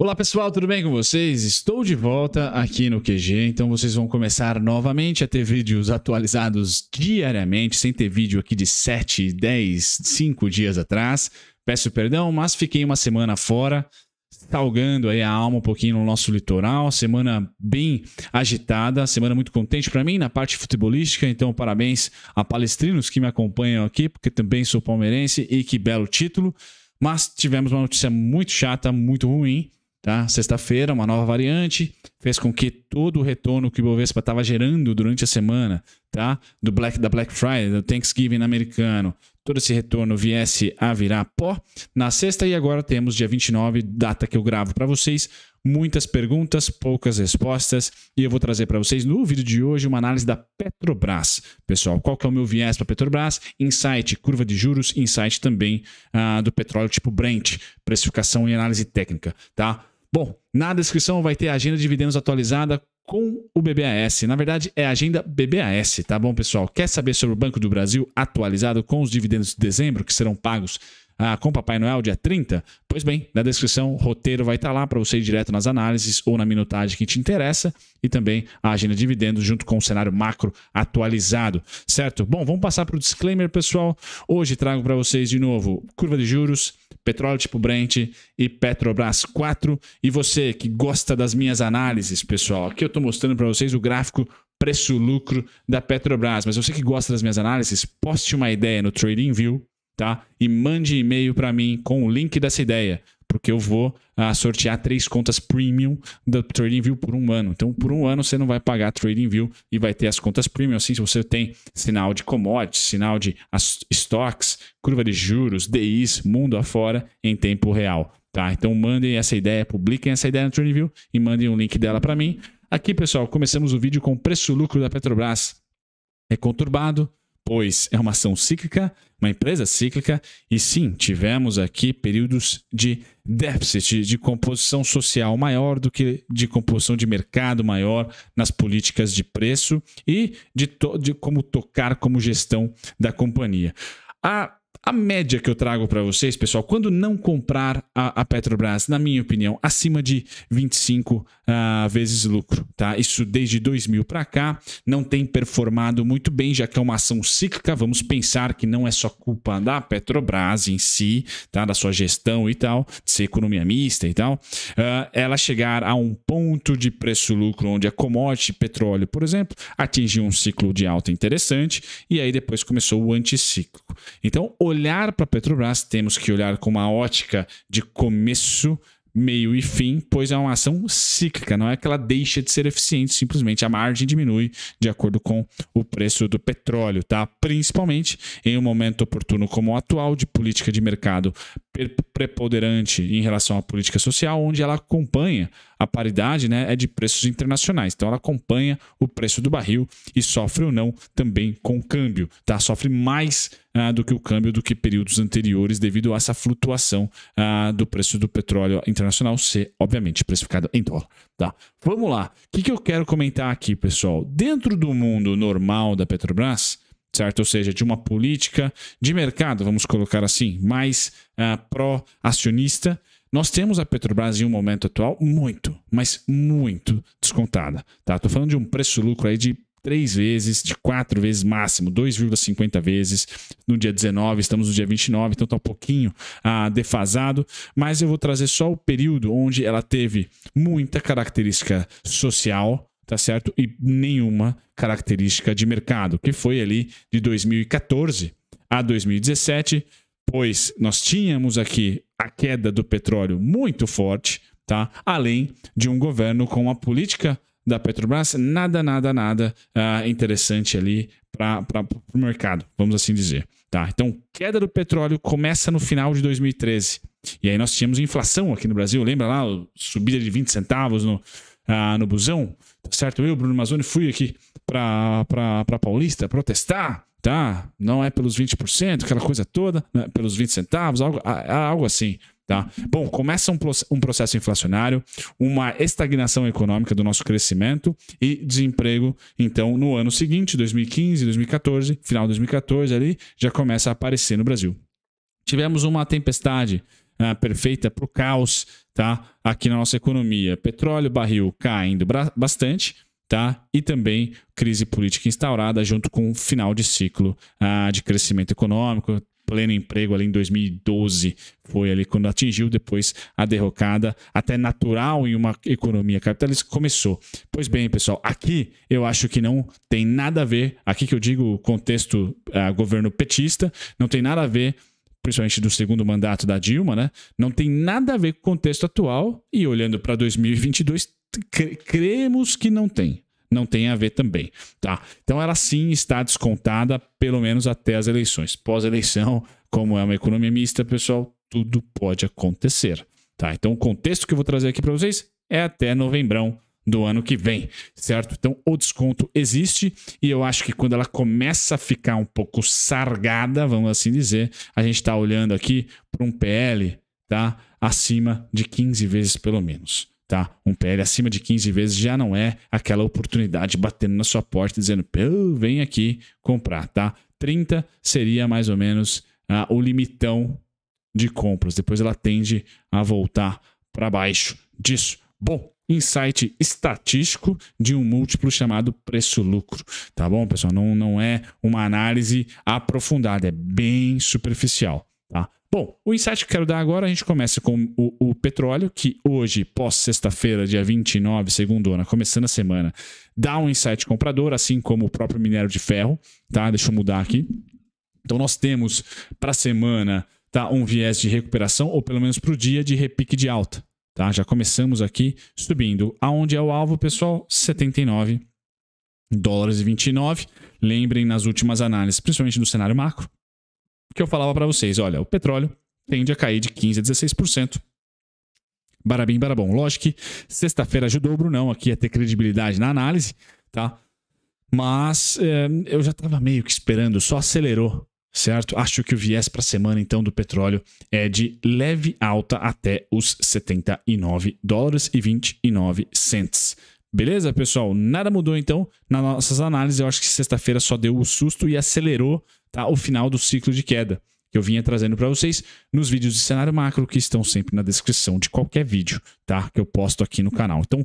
Olá pessoal, tudo bem com vocês? Estou de volta aqui no QG, então vocês vão começar novamente a ter vídeos atualizados diariamente, sem ter vídeo aqui de 7, 10, 5 dias atrás. Peço perdão, mas fiquei uma semana fora, salgando aí a alma um pouquinho no nosso litoral, semana bem agitada, semana muito contente para mim na parte futebolística, então parabéns a palestrinos que me acompanham aqui, porque também sou palmeirense e que belo título. Mas tivemos uma notícia muito chata, muito ruim, Tá? Sexta-feira, uma nova variante fez com que todo o retorno que o Bovespa estava gerando durante a semana, tá? Do Black da Black Friday, do Thanksgiving americano, todo esse retorno viesse a virar pó na sexta e agora temos dia 29, data que eu gravo para vocês, muitas perguntas, poucas respostas e eu vou trazer para vocês no vídeo de hoje uma análise da Petrobras. Pessoal, qual que é o meu viés para Petrobras? Insight, curva de juros, insight também ah, do petróleo tipo Brent, precificação e análise técnica, tá? Bom, na descrição vai ter a agenda de dividendos atualizada com o BBAS. Na verdade, é a agenda BBAS, tá bom, pessoal? Quer saber sobre o Banco do Brasil atualizado com os dividendos de dezembro que serão pagos ah, com Papai Noel, dia 30? Pois bem, na descrição o roteiro vai estar tá lá para você ir direto nas análises ou na minutagem que te interessa e também a agenda de dividendos junto com o cenário macro atualizado, certo? Bom, vamos passar para o disclaimer, pessoal. Hoje trago para vocês de novo curva de juros, petróleo tipo Brent e Petrobras 4. E você que gosta das minhas análises, pessoal, aqui eu estou mostrando para vocês o gráfico preço-lucro da Petrobras. Mas você que gosta das minhas análises, poste uma ideia no TradingView tá? E mande e-mail para mim com o link dessa ideia, porque eu vou ah, sortear três contas premium do TradingView por um ano. Então, por um ano você não vai pagar TradingView e vai ter as contas premium. Assim, se você tem sinal de commodities, sinal de stocks, curva de juros, DIs, mundo afora em tempo real. Tá? Então mandem essa ideia, publiquem essa ideia no TradingView e mandem o um link dela para mim. Aqui, pessoal, começamos o vídeo com o preço-lucro da Petrobras. É conturbado, pois é uma ação cíclica, uma empresa cíclica, e sim, tivemos aqui períodos de déficit, de composição social maior do que de composição de mercado maior nas políticas de preço e de, to de como tocar como gestão da companhia. A a média que eu trago para vocês, pessoal, quando não comprar a, a, Petrobras, na minha opinião, acima de 25 uh, ah, vezes lucro, tá? Isso desde 2000 para cá não tem performado muito bem, já que é uma ação cíclica. Vamos pensar que não é só culpa da Petrobras em si, tá? Da sua gestão e tal, de ser economia mista e tal. Uh, ela chegar a um ponto de preço-lucro onde a commodity petróleo, por exemplo, atingiu um ciclo de alta interessante e aí depois começou o anticíclico. Então, olhando olhar para a Petrobras, temos que olhar com uma ótica de começo, meio e fim, pois é uma ação cíclica, não é que ela deixa de ser eficiente, simplesmente a margem diminui de acordo com o preço do petróleo, tá? Principalmente em um momento oportuno como o atual de política de mercado preponderante em relação à política social, onde ela acompanha a paridade, né, é de preços internacionais. Então ela acompanha o preço do barril e sofre ou não também com o câmbio, tá? Sofre mais ah, do que o câmbio do que períodos anteriores devido a essa flutuação ah, do preço do petróleo internacional ser, obviamente, precificado em dólar, tá? Vamos lá. O que, que eu quero comentar aqui, pessoal? Dentro do mundo normal da Petrobras, certo? Ou seja, de uma política de mercado, vamos colocar assim, mais uh, pró-acionista. Nós temos a Petrobras em um momento atual muito, mas muito descontada. Tá? Tô falando de um preço-lucro aí de três vezes, de quatro vezes máximo, 2,50 vezes no dia 19, estamos no dia 29, então está um pouquinho ah, defasado, mas eu vou trazer só o período onde ela teve muita característica social, tá certo? E nenhuma característica de mercado, que foi ali de 2014 a 2017, pois nós tínhamos aqui a queda do petróleo muito forte, tá? Além de um governo com a política da Petrobras, nada, nada, nada uh, interessante ali para o mercado, vamos assim dizer. Tá? Então, queda do petróleo começa no final de 2013. E aí nós tínhamos inflação aqui no Brasil, lembra lá? Subida de 20 centavos no, ah, no busão, tá certo? Eu, Bruno Mazzoni, fui aqui pra, pra, pra Paulista protestar, tá? Não é pelos 20%, aquela coisa toda, né? pelos 20 centavos, algo, ah, é algo assim. Tá? Bom, começa um, um, processo inflacionário, uma estagnação econômica do nosso crescimento e desemprego. Então, no ano seguinte, 2015, 2014, final de 2014 ali, já começa a aparecer no Brasil. Tivemos uma tempestade né, perfeita para o caos tá? aqui na nossa economia. Petróleo, barril caindo bastante. Tá? E também crise política instaurada junto com o final de ciclo ah, de crescimento econômico, pleno emprego ali em 2012 foi ali quando atingiu depois a derrocada até natural em uma economia capitalista começou. Pois bem, pessoal, aqui eu acho que não tem nada a ver, aqui que eu digo contexto uh, governo petista, não tem nada a ver principalmente do segundo mandato da Dilma, né? Não tem nada a ver com o contexto atual e olhando para 2022, cre cremos que não tem. Não tem a ver também, tá? Então ela sim está descontada, pelo menos até as eleições. Pós-eleição, como é uma economia mista, pessoal, tudo pode acontecer, tá? Então o contexto que eu vou trazer aqui para vocês é até novembrão do ano que vem, certo? Então o desconto existe e eu acho que quando ela começa a ficar um pouco sargada, vamos assim dizer, a gente está olhando aqui para um PL, tá? Acima de 15 vezes pelo menos. Tá? Um PL acima de 15 vezes já não é aquela oportunidade batendo na sua porta dizendo, vem aqui comprar, tá? 30 seria mais ou menos ah, o limitão de compras. Depois ela tende a voltar para baixo disso. Bom, insight estatístico de um múltiplo chamado preço-lucro, tá bom, pessoal? Não, não é uma análise aprofundada, é bem superficial, tá? Bom, o insight que eu quero dar agora, a gente começa com o, o petróleo, que hoje, pós-sexta-feira, dia 29, segundona, começando a semana, dá um insight comprador, assim como o próprio minério de ferro, tá? Deixa eu mudar aqui. Então nós temos para a semana tá, um viés de recuperação, ou pelo menos para o dia de repique de alta. Tá? Já começamos aqui subindo. Aonde é o alvo, pessoal? 79 dólares e 29. Lembrem nas últimas análises, principalmente no cenário macro, que eu falava para vocês, olha, o petróleo tende a cair de 15 a 16%. Barabim, barabom. Lógico que sexta-feira ajudou é o Brunão aqui a é ter credibilidade na análise, tá? Mas é, eu já estava meio que esperando, só acelerou certo? Acho que o viés para a semana, então, do petróleo é de leve alta até os 79 dólares e 29 cents. Beleza, pessoal? Nada mudou, então, nas nossas análises. Eu acho que sexta-feira só deu o susto e acelerou tá, o final do ciclo de queda que eu vinha trazendo para vocês nos vídeos de cenário macro que estão sempre na descrição de qualquer vídeo, tá? Que eu posto aqui no canal. Então,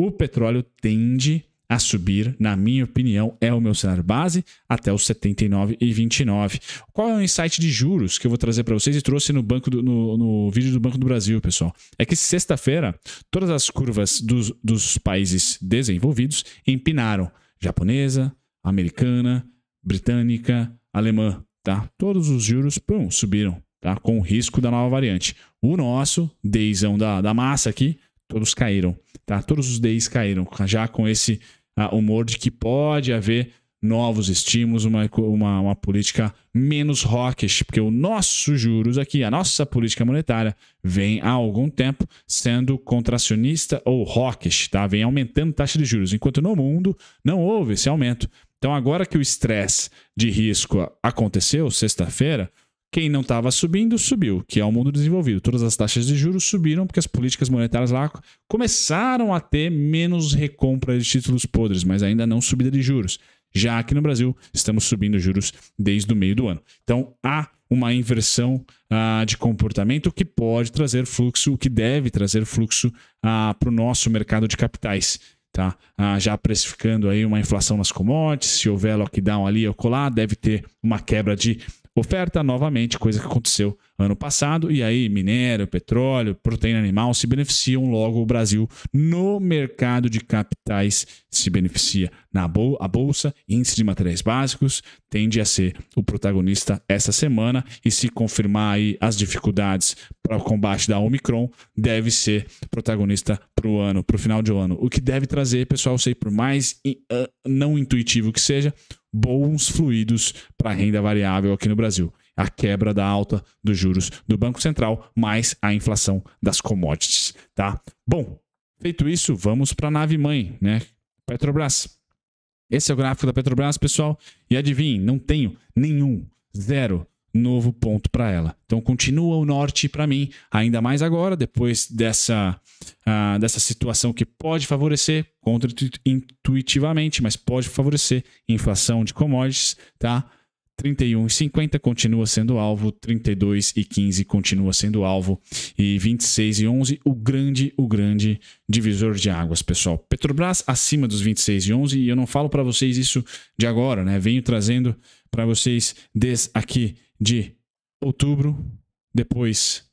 o petróleo tende a subir, na minha opinião, é o meu cenário base até os 79,29. Qual é o insight de juros que eu vou trazer para vocês e trouxe no, banco do, no, no, vídeo do Banco do Brasil, pessoal? É que sexta-feira todas as curvas dos, dos países desenvolvidos empinaram. Japonesa, americana, britânica, alemã, tá? Todos os juros, pum, subiram, tá? Com o risco da nova variante. O nosso, deizão da, da massa aqui, todos caíram, tá? Todos os DIs caíram, já com esse uh, humor de que pode haver novos estímulos, uma, uma, uma política menos hawkish, porque o nosso juros aqui, a nossa política monetária, vem há algum tempo sendo contracionista ou hawkish, tá? vem aumentando taxa de juros, enquanto no mundo não houve esse aumento. Então, agora que o estresse de risco aconteceu, sexta-feira, quem não estava subindo, subiu, que é o mundo desenvolvido. Todas as taxas de juros subiram porque as políticas monetárias lá começaram a ter menos recompra de títulos podres, mas ainda não subida de juros. Já aqui no Brasil, estamos subindo juros desde o meio do ano. Então, há uma inversão ah, de comportamento que pode trazer fluxo, que deve trazer fluxo ah, para o nosso mercado de capitais. Tá? Ah, já precificando aí uma inflação nas commodities, se houver lockdown ali ou colar, deve ter uma quebra de Oferta novamente, coisa que aconteceu ano passado, e aí minério, petróleo, proteína animal se beneficiam, logo o Brasil no mercado de capitais se beneficia. Na bol a bolsa, índice de materiais básicos tende a ser o protagonista essa semana e se confirmar aí as dificuldades para o combate da Omicron, deve ser protagonista para o ano, para o final de ano. O que deve trazer, pessoal, sei por mais uh, não intuitivo que seja, bons fluidos para a renda variável aqui no Brasil. A quebra da alta dos juros do Banco Central, mais a inflação das commodities. Tá? Bom, feito isso, vamos para a nave mãe, né? Petrobras. Esse é o gráfico da Petrobras, pessoal. E adivinhe, não tenho nenhum, zero novo ponto para ela. Então continua o norte para mim, ainda mais agora, depois dessa, uh, dessa situação que pode favorecer contra-intuitivamente, mas pode favorecer inflação de commodities, tá? 31,50 continua sendo alvo, 32,15 continua sendo alvo e 26,11 o grande, o grande divisor de águas, pessoal. Petrobras acima dos 26,11 e eu não falo para vocês isso de agora, né? Venho trazendo para vocês desde aqui de outubro, depois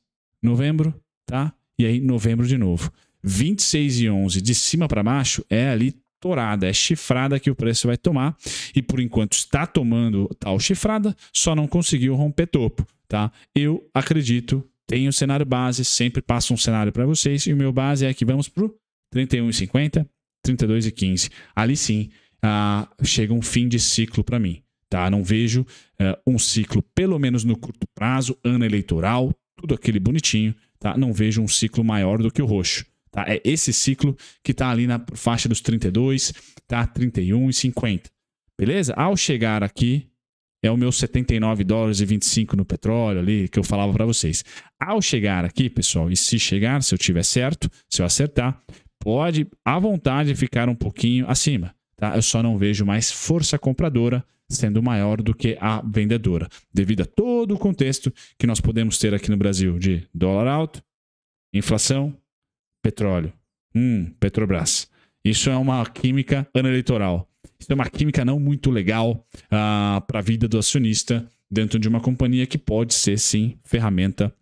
novembro, tá? E aí novembro de novo. 26 e 11 de cima para baixo é ali torada, é chifrada que o preço vai tomar e por enquanto está tomando tal chifrada, só não conseguiu romper topo, tá? Eu acredito, tenho o cenário base, sempre passo um cenário para vocês e o meu base é que vamos pro 31,50, 32,15. Ali sim, ah, chega um fim de ciclo para mim. Tá? Não vejo uh, um ciclo, pelo menos no curto prazo, ano eleitoral, tudo aquele bonitinho, tá? não vejo um ciclo maior do que o roxo. Tá? É esse ciclo que está ali na faixa dos 32, tá? 31 e 50. Beleza? Ao chegar aqui, é o meu 79 dólares e 25 no petróleo ali que eu falava para vocês. Ao chegar aqui, pessoal, e se chegar, se eu tiver certo, se eu acertar, pode à vontade ficar um pouquinho acima. Tá? Eu só não vejo mais força compradora sendo maior do que a vendedora, devido a todo o contexto que nós podemos ter aqui no Brasil de dólar alto, inflação, petróleo. Hum, Petrobras. Isso é uma química eleitoral. Isso é uma química não muito legal ah, para a vida do acionista dentro de uma companhia que pode ser, sim, ferramenta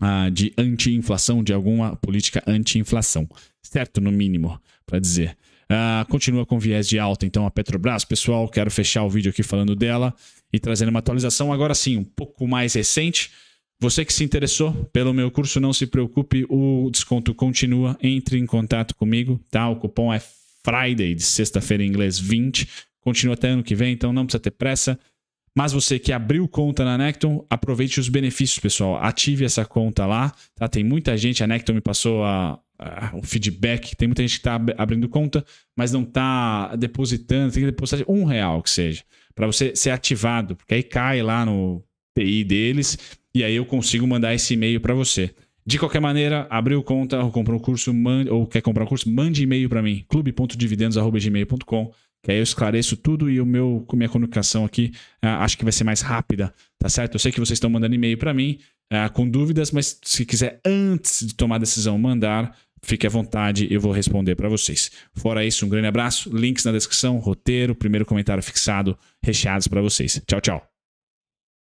ah, de anti-inflação, de alguma política anti-inflação. Certo, no mínimo, para dizer. Ah, continua com viés de alta, então a Petrobras, pessoal, quero fechar o vídeo aqui falando dela e trazendo uma atualização agora sim, um pouco mais recente. Você que se interessou pelo meu curso, não se preocupe, o desconto continua, entre em contato comigo, tá? O cupom é Friday, de sexta-feira em inglês 20, continua até ano que vem, então não precisa ter pressa. Mas você que abriu conta na Necton, aproveite os benefícios, pessoal. Ative essa conta lá, tá? Tem muita gente, a Necton me passou a, uh, um feedback. Tem muita gente que está abrindo conta, mas não está depositando. Tem que depositar um real que seja, para você ser ativado, porque aí cai lá no TI deles e aí eu consigo mandar esse e-mail para você. De qualquer maneira, abriu conta ou comprou um curso, mande, ou quer comprar um curso, mande e-mail para mim, clube.dividendos.gmail.com, que aí eu esclareço tudo e o meu, minha comunicação aqui uh, acho que vai ser mais rápida, tá certo? Eu sei que vocês estão mandando e-mail para mim uh, com dúvidas, mas se quiser antes de tomar a decisão mandar, fique à vontade, eu vou responder para vocês. Fora isso, um grande abraço, links na descrição, roteiro, primeiro comentário fixado, recheados para vocês. Tchau, tchau.